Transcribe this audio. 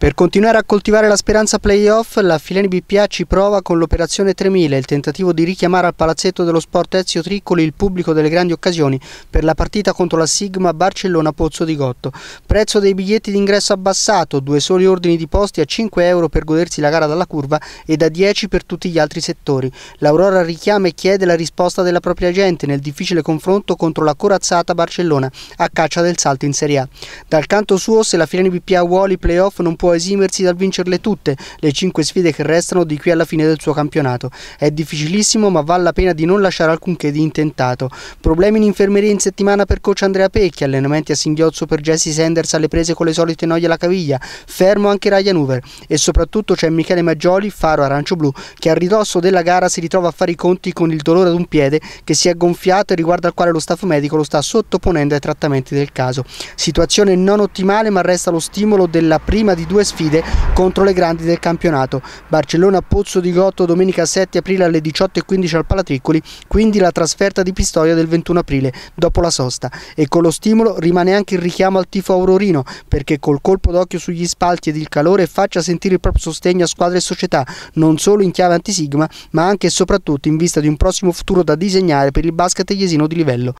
Per continuare a coltivare la speranza playoff, la Fileni BPA ci prova con l'operazione 3000, il tentativo di richiamare al palazzetto dello sport Ezio Triccoli il pubblico delle grandi occasioni per la partita contro la Sigma Barcellona Pozzo di Gotto. Prezzo dei biglietti d'ingresso abbassato, due soli ordini di posti a 5 euro per godersi la gara dalla curva e da 10 per tutti gli altri settori. L'Aurora richiama e chiede la risposta della propria gente nel difficile confronto contro la corazzata Barcellona a caccia del salto in Serie A. Dal canto suo, se la Fileni BPA vuole i playoff non può può esimersi dal vincerle tutte, le cinque sfide che restano di qui alla fine del suo campionato. È difficilissimo ma vale la pena di non lasciare alcunché di intentato. Problemi in infermeria in settimana per coach Andrea Pecchi, allenamenti a singhiozzo per Jesse Sanders alle prese con le solite noie alla caviglia, fermo anche Ryan Hoover e soprattutto c'è Michele Maggioli, faro arancio-blu, che a ridosso della gara si ritrova a fare i conti con il dolore ad un piede che si è gonfiato e riguardo al quale lo staff medico lo sta sottoponendo ai trattamenti del caso. Situazione non ottimale ma resta lo stimolo della prima di due due sfide contro le grandi del campionato. Barcellona Pozzo di Gotto domenica 7 aprile alle 18.15 al Palatricoli, quindi la trasferta di Pistoia del 21 aprile, dopo la sosta. E con lo stimolo rimane anche il richiamo al tifo aurorino, perché col colpo d'occhio sugli spalti ed il calore faccia sentire il proprio sostegno a squadre e società, non solo in chiave antisigma, ma anche e soprattutto in vista di un prossimo futuro da disegnare per il basket iesino di livello.